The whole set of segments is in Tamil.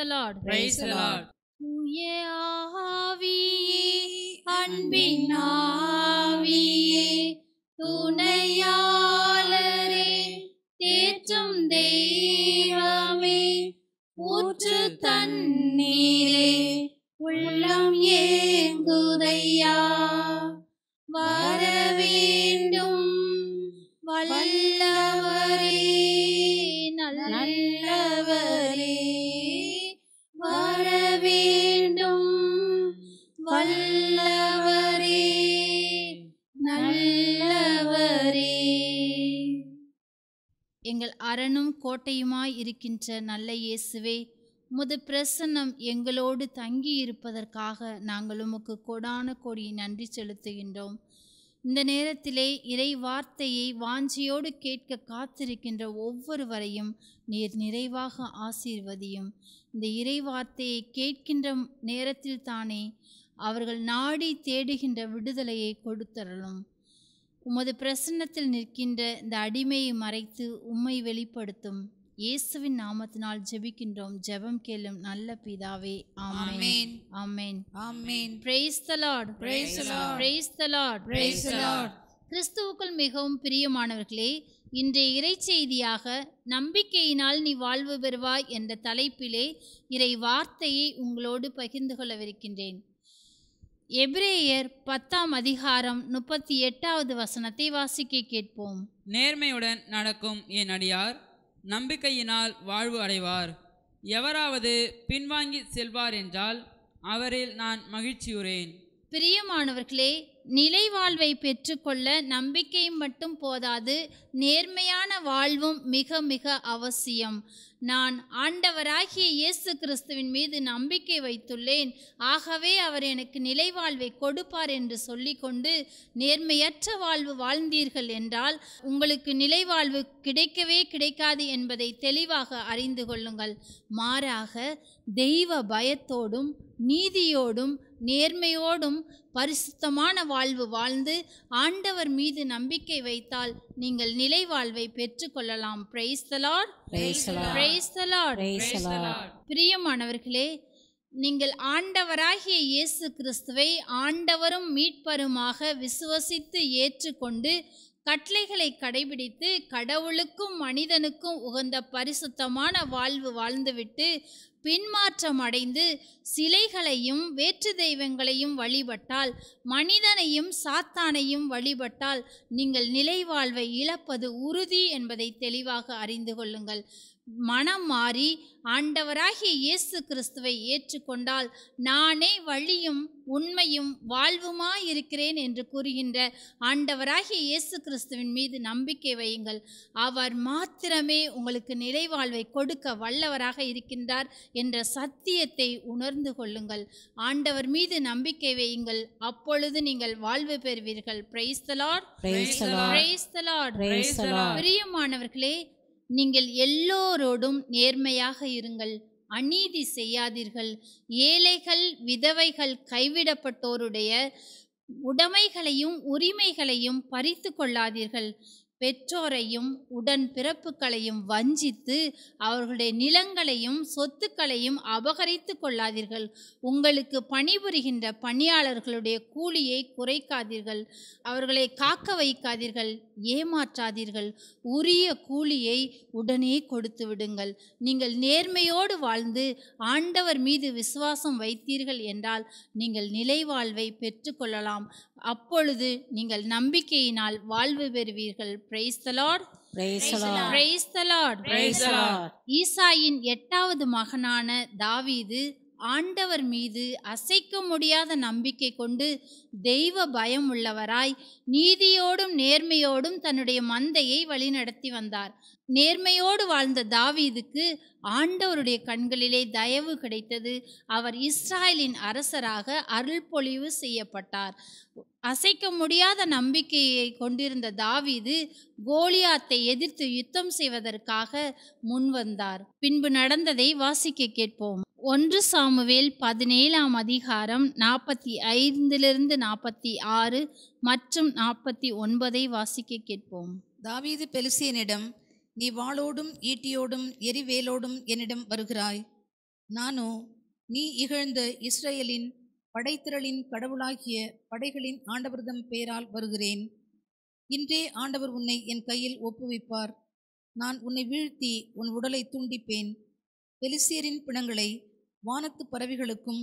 the Lord praise the Lord தூய ஆவியே துணையாளரே தேற்றும் தெய்வமே ஊற்று தன் எங்கள் அரணும் கோட்டையுமாய் இருக்கின்ற நல்ல இயேசுவே முது பிரசன்னம் எங்களோடு தங்கி இருப்பதற்காக நாங்கள் உமக்கு கொடான கொடியை நன்றி செலுத்துகின்றோம் இந்த நேரத்திலே இறை வார்த்தையை வாஞ்சியோடு கேட்க காத்திருக்கின்ற ஒவ்வொருவரையும் நீர் நிறைவாக ஆசீர்வதியும் இந்த இறை வார்த்தையை கேட்கின்ற நேரத்தில் தானே அவர்கள் நாடி தேடுகின்ற விடுதலையை கொடுத்தரலும் உமது பிரசன்னத்தில் நிற்கின்ற இந்த அடிமையை மறைத்து உம்மை வெளிப்படுத்தும் இயேசுவின் நாமத்தினால் ஜெபிக்கின்றோம் ஜெபம் கேளும் நல்ல பிதாவே ஆமென் ஆமென் ஆமென் praise the Lord praise the Lord praise the Lord praise the Lord கிறிஸ்துவுக்குள் மிகவும் பிரியமானவர்களே இன்றைய இறைச்செய்தியாக நம்பிக்கையினால் நீ வாழ்வு பெறுவாய் என்ற தலைப்பிலே இறை வார்த்தையை உங்களோடு பகிர்ந்து கொள்ளவிருக்கின்றேன் எபிரேயர் பத்தாம் அதிகாரம் முப்பத்தி எட்டாவது வசனத்தை வாசிக்க கேட்போம் நேர்மையுடன் நடக்கும் என் அடியார் நம்பிக்கையினால் வாழ்வு அடைவார் எவராவது பின்வாங்கி செல்வார் என்றால் அவரில் நான் மகிழ்ச்சியுறேன் பிரியமானவர்களே நிலை வாழ்வை பெற்றுக்கொள்ள நம்பிக்கையும் மட்டும் போதாது நேர்மையான வாழ்வும் மிக மிக அவசியம் நான் ஆண்டவராகிய இயேசு கிறிஸ்துவின் மீது நம்பிக்கை வைத்துள்ளேன் ஆகவே அவர் எனக்கு நிலை வாழ்வை கொடுப்பார் என்று சொல்லிக்கொண்டு நேர்மையற்ற வாழ்வு வாழ்ந்தீர்கள் என்றால் உங்களுக்கு நிலை வாழ்வு கிடைக்கவே கிடைக்காது என்பதை தெளிவாக அறிந்து கொள்ளுங்கள் மாறாக தெய்வ பயத்தோடும் நீதியோடும் நேர்மையோடும் பரிசுத்தமான வாழ்வு வாழ்ந்து ஆண்டவர் மீது நம்பிக்கை வைத்தால் நீங்கள் நிலை வாழ்வை பெற்றுக்கொள்ளலாம் பிரியமானவர்களே நீங்கள் ஆண்டவராகிய இயேசு கிறிஸ்துவை ஆண்டவரும் மீட்பருமாக விசுவசித்து ஏற்றுக்கொண்டு கட்டளைகளை கடைபிடித்து கடவுளுக்கும் மனிதனுக்கும் உகந்த பரிசுத்தமான வாழ்வு வாழ்ந்துவிட்டு பின்மாற்றம் அடைந்து சிலைகளையும் வேற்று தெய்வங்களையும் வழிபட்டால் மனிதனையும் சாத்தானையும் வழிபட்டால் நீங்கள் நிலைவாழ்வை இழப்பது உறுதி என்பதை தெளிவாக அறிந்து கொள்ளுங்கள் மனம் மாறி ஆண்டவராகிய இயேசு கிறிஸ்துவை ஏற்றுக்கொண்டால் நானே வழியும் உண்மையும் வாழ்வுமாயிருக்கிறேன் இருக்கிறேன் என்று கூறுகின்ற ஆண்டவராகிய இயேசு கிறிஸ்துவின் மீது நம்பிக்கை வையுங்கள் அவர் மாத்திரமே உங்களுக்கு நிலைவாழ்வை கொடுக்க வல்லவராக இருக்கின்றார் என்ற சத்தியத்தை உணர்ந்து கொள்ளுங்கள் ஆண்டவர் மீது நம்பிக்கை வையுங்கள் அப்பொழுது நீங்கள் வாழ்வு பெறுவீர்கள் பிரைஸ் பிரியமானவர்களே நீங்கள் எல்லோரோடும் நேர்மையாக இருங்கள் அநீதி செய்யாதீர்கள் ஏழைகள் விதவைகள் கைவிடப்பட்டோருடைய உடைமைகளையும் உரிமைகளையும் பறித்து கொள்ளாதீர்கள் பெற்றோரையும் உடன் பிறப்புகளையும் வஞ்சித்து அவர்களுடைய நிலங்களையும் சொத்துக்களையும் அபகரித்து கொள்ளாதீர்கள் உங்களுக்கு பணிபுரிகின்ற பணியாளர்களுடைய கூலியை குறைக்காதீர்கள் அவர்களை காக்க வைக்காதீர்கள் ஏமாற்றாதீர்கள் உரிய கூலியை உடனே கொடுத்து விடுங்கள் நீங்கள் நேர்மையோடு வாழ்ந்து ஆண்டவர் மீது விசுவாசம் வைத்தீர்கள் என்றால் நீங்கள் நிலை வாழ்வை பெற்றுக்கொள்ளலாம் அப்பொழுது நீங்கள் நம்பிக்கையினால் வாழ்வு பெறுவீர்கள் ஈசாயின் எட்டாவது மகனான தாவீது ஆண்டவர் மீது அசைக்க முடியாத நம்பிக்கை கொண்டு தெய்வ பயம் உள்ளவராய் நீதியோடும் நேர்மையோடும் தன்னுடைய மந்தையை வழிநடத்தி வந்தார் நேர்மையோடு வாழ்ந்த தாவீதுக்கு ஆண்டவருடைய கண்களிலே தயவு கிடைத்தது அவர் இஸ்ராயலின் அரசராக அருள்பொழிவு செய்யப்பட்டார் அசைக்க முடியாத நம்பிக்கையை கொண்டிருந்த தாவீது கோலியாத்தை எதிர்த்து யுத்தம் செய்வதற்காக முன்வந்தார் பின்பு நடந்ததை வாசிக்க கேட்போம் ஒன்று சாமுவேல் பதினேழாம் அதிகாரம் நாற்பத்தி ஐந்திலிருந்து நாற்பத்தி ஆறு மற்றும் நாற்பத்தி ஒன்பதை வாசிக்க கேட்போம் தாவீது பெலிசியனிடம் நீ வாளோடும் ஈட்டியோடும் எரிவேலோடும் என்னிடம் வருகிறாய் நானோ நீ இகழ்ந்த இஸ்ரேலின் படைத்திரளின் கடவுளாகிய படைகளின் ஆண்டவர்தம் பெயரால் வருகிறேன் இன்றே ஆண்டவர் உன்னை என் கையில் ஒப்புவிப்பார் நான் உன்னை வீழ்த்தி உன் உடலை துண்டிப்பேன் பெலிசியரின் பிணங்களை வானத்து பறவைகளுக்கும்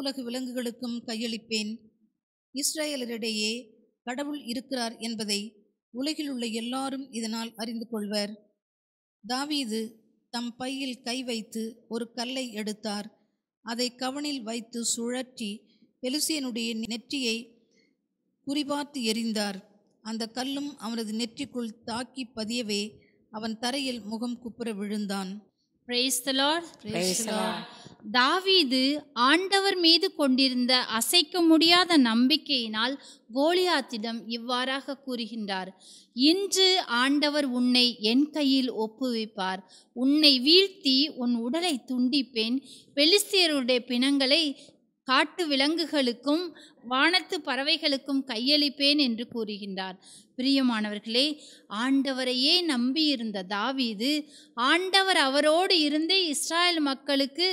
உலகு விலங்குகளுக்கும் கையளிப்பேன் இஸ்ரேலரிடையே கடவுள் இருக்கிறார் என்பதை உலகில் உள்ள எல்லாரும் இதனால் அறிந்து கொள்வர் தாவீது தம் பையில் கை வைத்து ஒரு கல்லை எடுத்தார் அதை கவனில் வைத்து சுழற்றி பெலிசியனுடைய நெற்றியை குறிபார்த்து எறிந்தார் அந்த கல்லும் அவனது நெற்றிக்குள் தாக்கி பதியவே அவன் தரையில் முகம் குப்புற விழுந்தான் தாவீது ஆண்டவர் மீது கொண்டிருந்த அசைக்க முடியாத நம்பிக்கையினால் கோலியாத்திடம் இவ்வாறாக கூறுகின்றார் இன்று ஆண்டவர் உன்னை என் கையில் ஒப்புவிப்பார் உன்னை வீழ்த்தி உன் உடலை துண்டிப்பேன் பெலிஸ்தியருடைய பிணங்களை காட்டு விலங்குகளுக்கும் வானத்து பறவைகளுக்கும் கையளிப்பேன் என்று கூறுகின்றார் பிரியமானவர்களே ஆண்டவரையே நம்பியிருந்த தாவீது ஆண்டவர் அவரோடு இருந்தே இஸ்ராயல் மக்களுக்கு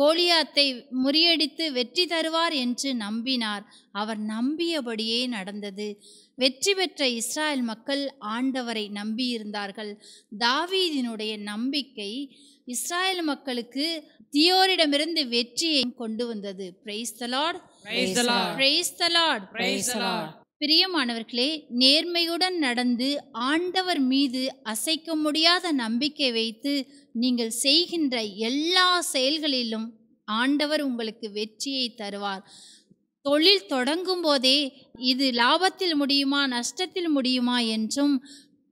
கோலியாத்தை முறியடித்து வெற்றி தருவார் என்று நம்பினார் அவர் நம்பியபடியே நடந்தது வெற்றி பெற்ற இஸ்ராயல் மக்கள் ஆண்டவரை நம்பியிருந்தார்கள் தாவீதினுடைய நம்பிக்கை இஸ்ராயல் மக்களுக்கு தியோரிடமிருந்து வெற்றியை கொண்டு வந்தது பிரியமானவர்களே நேர்மையுடன் நடந்து ஆண்டவர் மீது அசைக்க முடியாத நம்பிக்கை வைத்து நீங்கள் செய்கின்ற எல்லா செயல்களிலும் ஆண்டவர் உங்களுக்கு வெற்றியை தருவார் தொழில் தொடங்கும் போதே இது லாபத்தில் முடியுமா நஷ்டத்தில் முடியுமா என்றும்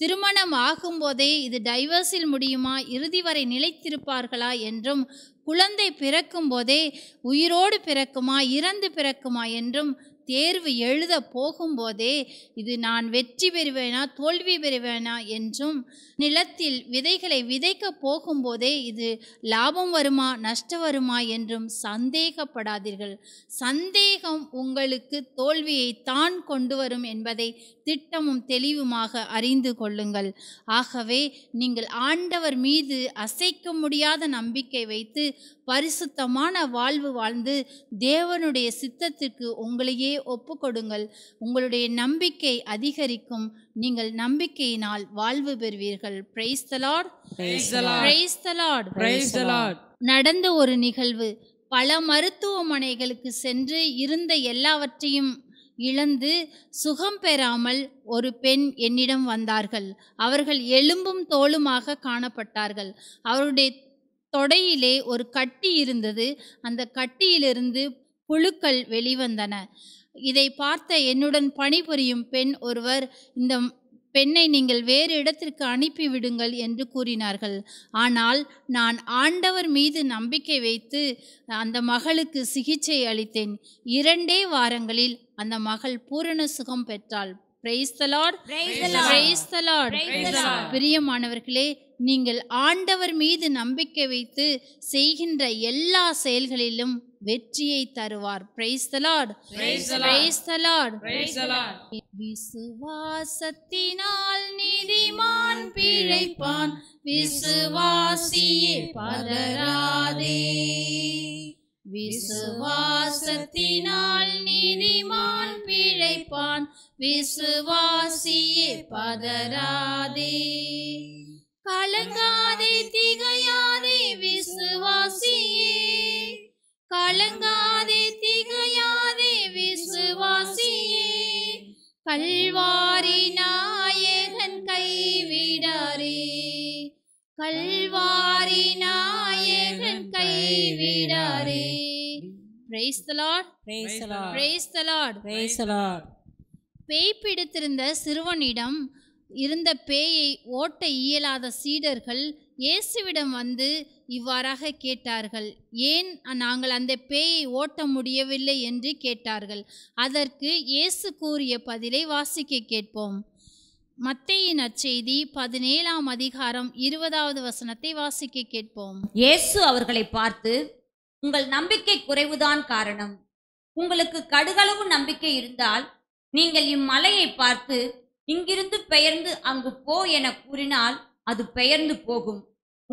திருமணம் ஆகும்போதே இது டைவர்ஸில் முடியுமா இறுதி வரை நிலைத்திருப்பார்களா என்றும் குழந்தை பிறக்கும் போதே உயிரோடு பிறக்குமா இறந்து பிறக்குமா என்றும் தேர்வு எழுத போகும்போதே இது நான் வெற்றி பெறுவேனா தோல்வி பெறுவேனா என்றும் நிலத்தில் விதைகளை விதைக்க போகும்போதே இது லாபம் வருமா நஷ்டம் வருமா என்றும் சந்தேகப்படாதீர்கள் சந்தேகம் உங்களுக்கு தோல்வியை தான் கொண்டு வரும் என்பதை திட்டமும் தெளிவுமாக அறிந்து கொள்ளுங்கள் ஆகவே நீங்கள் ஆண்டவர் மீது அசைக்க முடியாத நம்பிக்கை வைத்து பரிசுத்தமான வாழ்வு வாழ்ந்து தேவனுடைய சித்தத்திற்கு உங்களையே ஒப்பு கொடுங்கள் உங்களுடைய நம்பிக்கை அதிகரிக்கும் நீங்கள் நம்பிக்கையினால் வாழ்வு பெறுவீர்கள் பிரைஸ் தலாட் நடந்த ஒரு நிகழ்வு பல மருத்துவமனைகளுக்கு சென்று இருந்த எல்லாவற்றையும் இழந்து சுகம் பெறாமல் ஒரு பெண் என்னிடம் வந்தார்கள் அவர்கள் எலும்பும் தோளுமாக காணப்பட்டார்கள் அவருடைய தொடையிலே ஒரு கட்டி இருந்தது அந்த கட்டியிலிருந்து புழுக்கள் வெளிவந்தன இதை பார்த்த என்னுடன் பணிபுரியும் பெண் ஒருவர் இந்த பெண்ணை நீங்கள் வேறு இடத்திற்கு அனுப்பிவிடுங்கள் என்று கூறினார்கள் ஆனால் நான் ஆண்டவர் மீது நம்பிக்கை வைத்து அந்த மகளுக்கு சிகிச்சை அளித்தேன் இரண்டே வாரங்களில் அந்த மகள் பூரண சுகம் பெற்றாள் பிரியமானவர்களே நீங்கள் ஆண்டவர் மீது நம்பிக்கை வைத்து செய்கின்ற எல்லா செயல்களிலும் வெற்றியை தருவார் விசுவாசத்தினால் நீதிமான் பிழைப்பான் விசுவாசியே பதராதே விசுவாசத்தினால் நீதிமான் பிழைப்பான் விசுவாசியே பதராதே கலங்காதே திகையாதே விசுவாசியே கலங்காதே திகையாதே விசுவாசியே கல்வாரினா கல்வாரி நாயகன் கைவிடாரே praise the Lord praise the Lord praise the Lord பேய் பிடித்திருந்த சிறுவனிடம் இருந்த பேயை ஓட்ட இயலாத சீடர்கள் இயேசுவிடம் வந்து இவ்வாறாக கேட்டார்கள் ஏன் நாங்கள் அந்த பேயை ஓட்ட முடியவில்லை என்று கேட்டார்கள் அதற்கு இயேசு கூறிய பதிலை வாசிக்க கேட்போம் மத்தியின் அச்செய்தி பதினேழாம் அதிகாரம் இருபதாவது வசனத்தை வாசிக்க கேட்போம் இயேசு அவர்களை பார்த்து உங்கள் நம்பிக்கை குறைவுதான் காரணம் உங்களுக்கு கடுகளவு நம்பிக்கை இருந்தால் நீங்கள் இம்மலையை பார்த்து இங்கிருந்து பெயர்ந்து அங்கு போ என கூறினால் அது பெயர்ந்து போகும்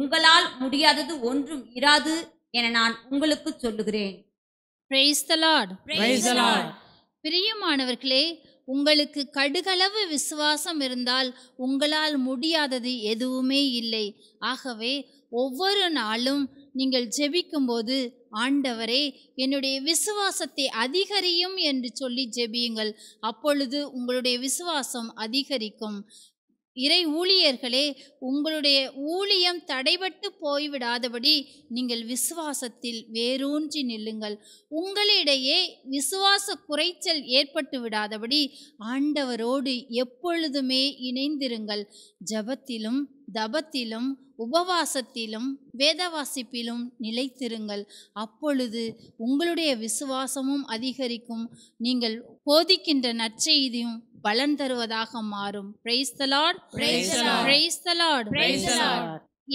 உங்களால் முடியாதது ஒன்றும் இராது என நான் உங்களுக்கு சொல்லுகிறேன் பிரியமானவர்களே உங்களுக்கு கடுகளவு விசுவாசம் இருந்தால் உங்களால் முடியாதது எதுவுமே இல்லை ஆகவே ஒவ்வொரு நாளும் நீங்கள் ஜெபிக்கும்போது ஆண்டவரே என்னுடைய விசுவாசத்தை அதிகரியும் என்று சொல்லி ஜெபியுங்கள் அப்பொழுது உங்களுடைய விசுவாசம் அதிகரிக்கும் இறை ஊழியர்களே உங்களுடைய ஊழியம் தடைபட்டு போய்விடாதபடி நீங்கள் விசுவாசத்தில் வேரூன்றி நில்லுங்கள் உங்களிடையே விசுவாச குறைச்சல் ஏற்பட்டு விடாதபடி ஆண்டவரோடு எப்பொழுதுமே இணைந்திருங்கள் ஜபத்திலும் தபத்திலும் உபவாசத்திலும் வேதவாசிப்பிலும் நிலைத்திருங்கள் அப்பொழுது உங்களுடைய விசுவாசமும் அதிகரிக்கும் நீங்கள் போதிக்கின்ற நற்செய்தியும் பலன் தருவதாக மாறும்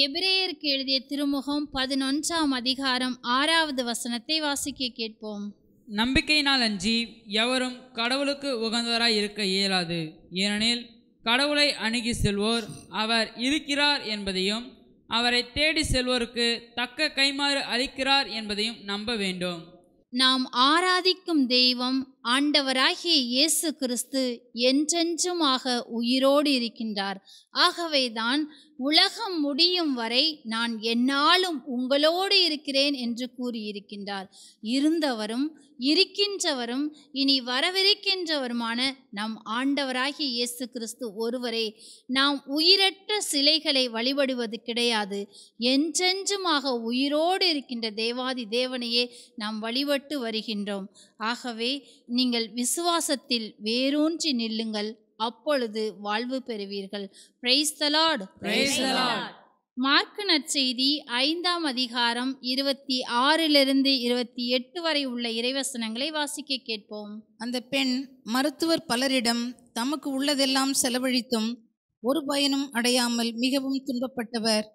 எபிரேயருக்கு எழுதிய திருமுகம் பதினொன்றாம் அதிகாரம் ஆறாவது வசனத்தை வாசிக்க கேட்போம் நம்பிக்கையினால் அஞ்சி எவரும் கடவுளுக்கு உகந்தவராய் இருக்க இயலாது ஏனெனில் கடவுளை அணுகி செல்வோர் அவர் இருக்கிறார் என்பதையும் அவரை தேடி செல்வோருக்கு தக்க கைமாறு அளிக்கிறார் என்பதையும் நம்ப வேண்டும் நாம் ஆராதிக்கும் தெய்வம் ஆண்டவராகிய இயேசு கிறிஸ்து என்றென்றுமாக உயிரோடு இருக்கின்றார் ஆகவேதான் உலகம் முடியும் வரை நான் என்னாலும் உங்களோடு இருக்கிறேன் என்று கூறியிருக்கின்றார் இருந்தவரும் இருக்கின்றவரும் இனி வரவிருக்கின்றவருமான நம் ஆண்டவராகிய இயேசு கிறிஸ்து ஒருவரே நாம் உயிரற்ற சிலைகளை வழிபடுவது கிடையாது என்றென்றுமாக உயிரோடு இருக்கின்ற தேவாதி தேவனையே நாம் வழிபட்டு வருகின்றோம் ஆகவே நீங்கள் விசுவாசத்தில் வேரூன்றி நில்லுங்கள் அப்பொழுது வாழ்வு பெறுவீர்கள் பிரைஸ் தலாட் பிரைஸ் தலாட் மார்க்கு நற்செய்தி ஐந்தாம் அதிகாரம் இருபத்தி ஆறிலிருந்து இருபத்தி எட்டு வரை உள்ள இறைவசனங்களை வாசிக்க கேட்போம் அந்த பெண் மருத்துவர் பலரிடம் தமக்கு உள்ளதெல்லாம் செலவழித்தும் ஒரு பயனும் அடையாமல் மிகவும் துன்பப்பட்டவர்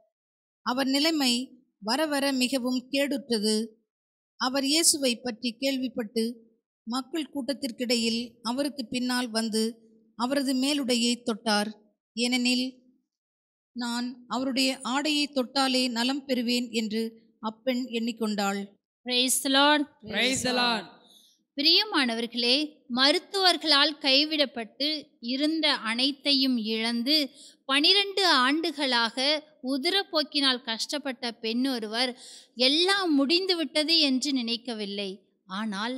அவர் நிலைமை வர வர மிகவும் கேடுற்றது அவர் இயேசுவை பற்றி கேள்விப்பட்டு மக்கள் கூட்டத்திற்கிடையில் அவருக்கு பின்னால் வந்து அவரது மேலுடையை தொட்டார் ஏனெனில் நான் அவருடைய ஆடையை தொட்டாலே நலம் பெறுவேன் என்று அப்பெண் எண்ணிக்கொண்டாள் பிரியமானவர்களே மருத்துவர்களால் கைவிடப்பட்டு இருந்த அனைத்தையும் இழந்து பனிரெண்டு ஆண்டுகளாக உதிரப்போக்கினால் கஷ்டப்பட்ட பெண்ணொருவர் எல்லாம் முடிந்துவிட்டது என்று நினைக்கவில்லை ஆனால்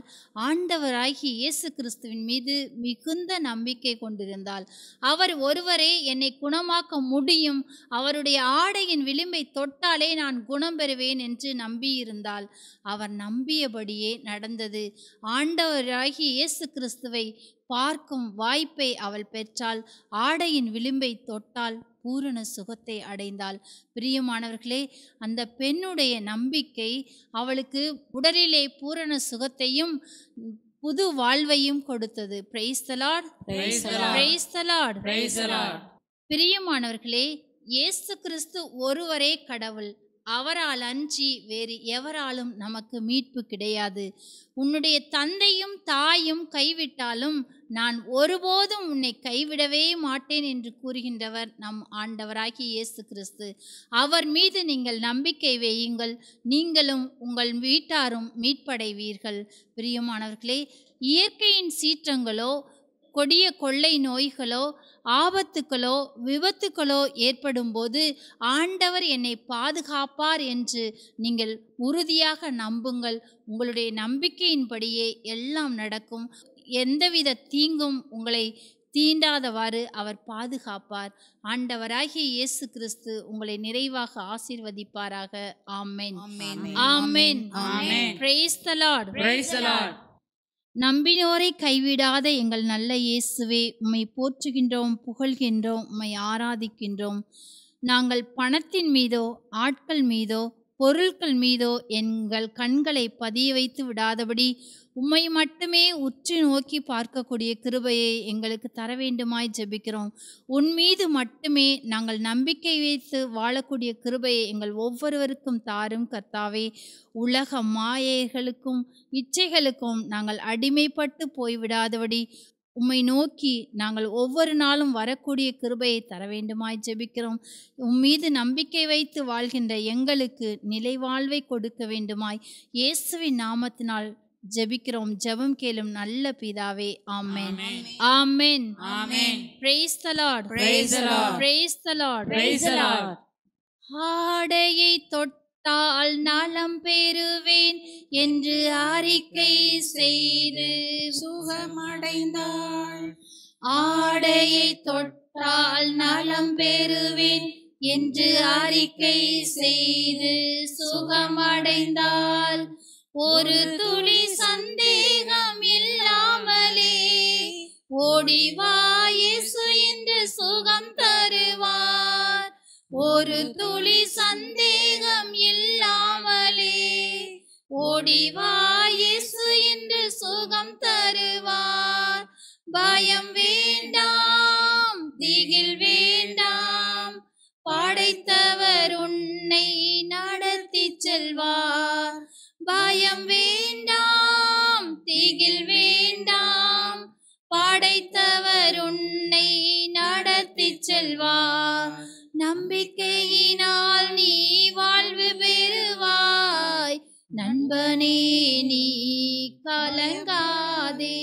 ஆண்டவராகி இயேசு கிறிஸ்துவின் மீது மிகுந்த நம்பிக்கை கொண்டிருந்தால் அவர் ஒருவரே என்னை குணமாக்க முடியும் அவருடைய ஆடையின் விளிம்பை தொட்டாலே நான் குணம் பெறுவேன் என்று நம்பியிருந்தால் அவர் நம்பியபடியே நடந்தது ஆண்டவராகி இயேசு கிறிஸ்துவை பார்க்கும் வாய்ப்பை அவள் பெற்றால் ஆடையின் விளிம்பை தொட்டால் பூரண சுகத்தை அடைந்தாள் பிரியமானவர்களே அந்த பெண்ணுடைய நம்பிக்கை அவளுக்கு உடலிலே பூரண சுகத்தையும் புது வாழ்வையும் கொடுத்தது பிரியமானவர்களே இயேசு கிறிஸ்து ஒருவரே கடவுள் அவரால் அன்றி வேறு எவராலும் நமக்கு மீட்பு கிடையாது உன்னுடைய தந்தையும் தாயும் கைவிட்டாலும் நான் ஒருபோதும் உன்னை கைவிடவே மாட்டேன் என்று கூறுகின்றவர் நம் ஆண்டவராகிய இயேசு கிறிஸ்து அவர் மீது நீங்கள் நம்பிக்கை வையுங்கள் நீங்களும் உங்கள் வீட்டாரும் மீட்படைவீர்கள் பிரியமானவர்களே இயற்கையின் சீற்றங்களோ கொடிய கொள்ளை நோய்களோ ஆபத்துக்களோ விபத்துக்களோ ஏற்படும் போது ஆண்டவர் என்னை பாதுகாப்பார் என்று நீங்கள் உறுதியாக நம்புங்கள் உங்களுடைய நம்பிக்கையின்படியே எல்லாம் நடக்கும் எந்தவித தீங்கும் உங்களை தீண்டாதவாறு அவர் பாதுகாப்பார் ஆண்டவராகிய இயேசு கிறிஸ்து உங்களை நிறைவாக ஆசீர்வதிப்பாராக ஆமேன் ஆமேன் ஆமேன் praise the Lord praise the Lord நம்பினோரை கைவிடாத எங்கள் நல்ல இயேசுவே உம்மை போற்றுகின்றோம் புகழ்கின்றோம் உம்மை ஆராதிக்கின்றோம் நாங்கள் பணத்தின் மீதோ ஆட்கள் மீதோ பொருட்கள் மீதோ எங்கள் கண்களை பதிய வைத்து விடாதபடி உம்மை மட்டுமே உற்று நோக்கி பார்க்கக்கூடிய கிருபையை எங்களுக்கு தர வேண்டுமாய் ஜெபிக்கிறோம் உன் மீது மட்டுமே நாங்கள் நம்பிக்கை வைத்து வாழக்கூடிய கிருபையை எங்கள் ஒவ்வொருவருக்கும் தாரும் கர்த்தாவே உலக மாயைகளுக்கும் இச்சைகளுக்கும் நாங்கள் அடிமைப்பட்டு போய்விடாதபடி உம்மை நோக்கி நாங்கள் ஒவ்வொரு நாளும் வரக்கூடிய கிருபையை தர வேண்டுமாய் ஜெபிக்கிறோம் உம்மீது நம்பிக்கை வைத்து வாழ்கின்ற எங்களுக்கு நிலை வாழ்வை கொடுக்க வேண்டுமாய் இயேசுவின் நாமத்தினால் ஜெபிக்கிறோம் ஜெபம் கேளும் நல்ல பிதாவே ஆமேன் ஆமேன் ஆமேன் praise the Lord praise the Lord praise the Lord praise the Lord ஆடையை தொட்டு தாழ் நலம் பெறுவேன் என்று அறிக்கை செய்து சுகமடைந்தாள் ஆடையை தொட்டால் நலம் பெறுவேன் என்று அறிக்கை செய்து சுகமடைந்தால் ஒரு துளி சந்தேகம் இல்லாமலே ஓடிவா ஒரு துளி சந்தேகம் இல்லாமலே ஓடிவாயேசு என்று சுகம் தருவார் பயம் வேண்டாம் திகில் வேண்டாம் படைத்தவர் உன்னை நடத்தி செல்வார் பயம் வேண்டாம் திகில் வேண்டாம் படைத்தவர் உன்னை நடத்தி செல்வார் நம்பிக்கையினால் நீ வாழ்வு பெறுவாய் நண்பனே நீ கலங்காதே